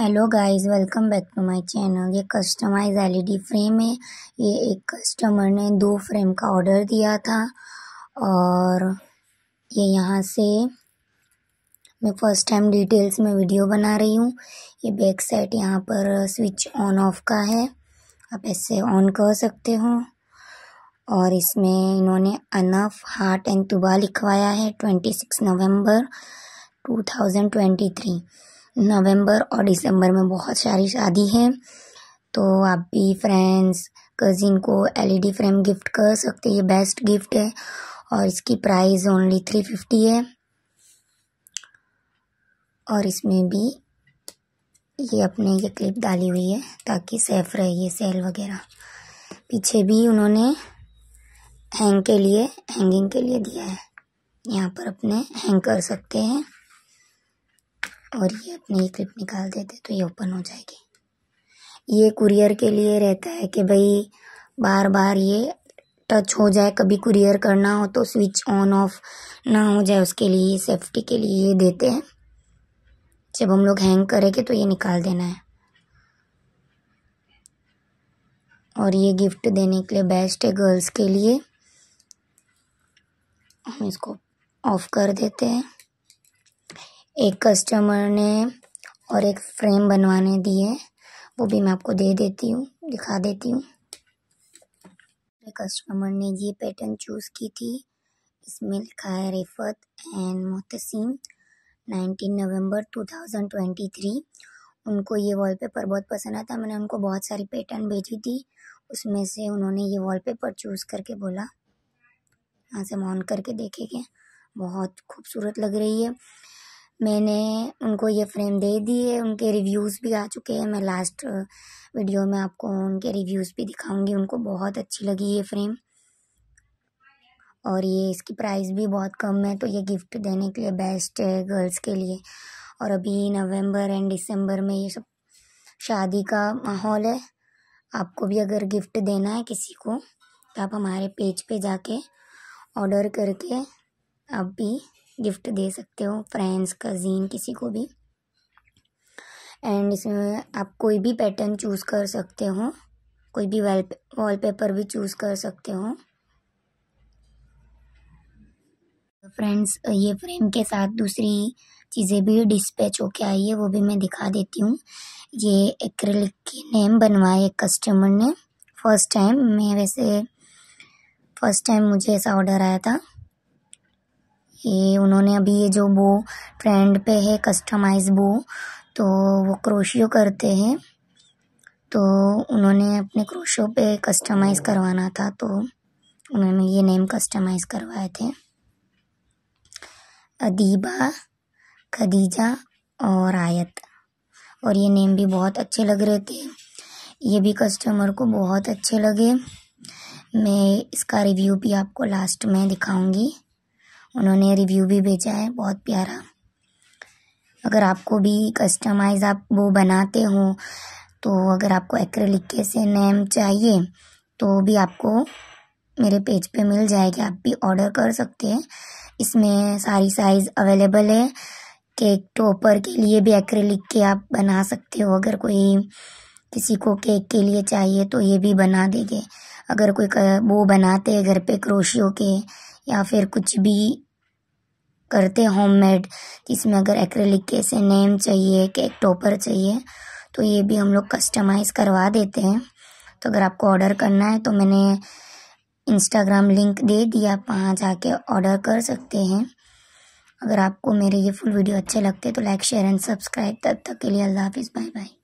hello guys welcome back to my channel ये customise LED frame है ये एक कस्टमर ने दो फ्रेम का ऑर्डर दिया था और ये यहाँ से मैं फर्स्ट टाइम डिटेल्स में वीडियो बना रही हूँ ये बैक साइड यहाँ पर स्विच ऑन ऑफ का है आप ऐसे ऑन कर सकते हो और इसमें इन्होंने अनफ हार्ट एंड तुबा लिखवाया है twenty six November two thousand twenty three नवंबर और दिसंबर में बहुत सारी शादी हैं तो आप भी फ्रेंड्स कज़िन को एलईडी फ्रेम गिफ्ट कर सकते हैं ये बेस्ट गिफ्ट है और इसकी प्राइस ओनली थ्री फिफ्टी है और इसमें भी ये अपने ये क्लिप डाली हुई है ताकि सेफ रहे ये सेल वगैरह पीछे भी उन्होंने हैंग के लिए हैंगिंग के लिए दिया है यहाँ पर अपने हैंग कर सकते हैं और ये अपनी क्लिप निकाल देते तो ये ओपन हो जाएगी ये कुरियर के लिए रहता है कि भाई बार बार ये टच हो जाए कभी कुरियर करना हो तो स्विच ऑन ऑफ ना हो जाए उसके लिए सेफ्टी के लिए ये देते हैं जब हम लोग हैंग करेंगे तो ये निकाल देना है और ये गिफ्ट देने के लिए बेस्ट है गर्ल्स के लिए हम इसको ऑफ कर देते हैं एक कस्टमर ने और एक फ्रेम बनवाने दिए वो भी मैं आपको दे देती हूँ दिखा देती हूँ कस्टमर ने ये पैटर्न चूज़ की थी इसमें लिखा है Rifat and Mohtasim nineteen November 2023 उनको ये वॉलपेपर बहुत पसंद आया था मैंने उनको बहुत सारी पैटर्न भेजी थी उसमें से उन्होंने ये वॉलपेपर चूज़ करके बोला यहाँ से ऑन करके देखेंगे बहुत खूबसूरत लग रही है मैंने उनको ये फ्रेम दे दिए उनके रिव्यूज़ भी आ चुके हैं मैं लास्ट वीडियो में आपको उनके रिव्यूज़ भी दिखाऊंगी उनको बहुत अच्छी लगी ये फ्रेम और ये इसकी प्राइस भी बहुत कम है तो ये गिफ्ट देने के लिए बेस्ट है गर्ल्स के लिए और अभी नवंबर एंड दिसंबर में ये सब शादी का माहौल है आपको भी अगर गिफ्ट देना है किसी को तो आप हमारे पेज पर पे जाके ऑर्डर करके आप भी गिफ्ट दे सकते हो फ्रेंड्स कज़िन किसी को भी एंड इसमें आप कोई भी पैटर्न चूज़ कर सकते हो कोई भी वॉल वॉल पेपर भी चूज़ कर सकते हो फ्रेंड्स ये फ्रेम के साथ दूसरी चीज़ें भी डिस्पैच होके आई है वो भी मैं दिखा देती हूँ ये एक्रेलिक के नेम बनवाए एक कस्टमर ने फर्स्ट टाइम मैं वैसे फर्स्ट टाइम मुझे ऐसा ऑर्डर आया था ये उन्होंने अभी ये जो बो ट्रेंड पे है कस्टमाइज बो तो वो क्रोशियो करते हैं तो उन्होंने अपने क्रोशियो पे कस्टमाइज़ करवाना था तो उन्होंने ये नेम कस्टमाइज़ करवाए थे अदीबा खदीजा और आयत और ये नेम भी बहुत अच्छे लग रहे थे ये भी कस्टमर को बहुत अच्छे लगे मैं इसका रिव्यू भी आपको लास्ट में दिखाऊंगी उन्होंने रिव्यू भी भेजा है बहुत प्यारा अगर आपको भी कस्टमाइज़ आप वो बनाते हो तो अगर आपको एक्रेलिक के से नेम चाहिए तो भी आपको मेरे पेज पे मिल जाएगा आप भी ऑर्डर कर सकते हैं इसमें सारी साइज़ अवेलेबल है केक टॉपर के लिए भी एक्रेलिक के आप बना सकते हो अगर कोई किसी को केक के लिए चाहिए तो ये भी बना देंगे अगर कोई वो बनाते हैं घर पे क्रोशियो के या फिर कुछ भी करते होममेड जिसमें अगर एक्रेलिक के ऐसे नेम चाहिए केक टॉपर चाहिए तो ये भी हम लोग कस्टमाइज़ करवा देते हैं तो अगर आपको ऑर्डर करना है तो मैंने इंस्टाग्राम लिंक दे दिया आप वहाँ जाके ऑर्डर कर सकते हैं अगर आपको मेरे ये फुल वीडियो अच्छे लगते तो लाइक शेयर एंड सब्सक्राइब तब तक के लिए अल्लाह हाफिज़ बाय बाय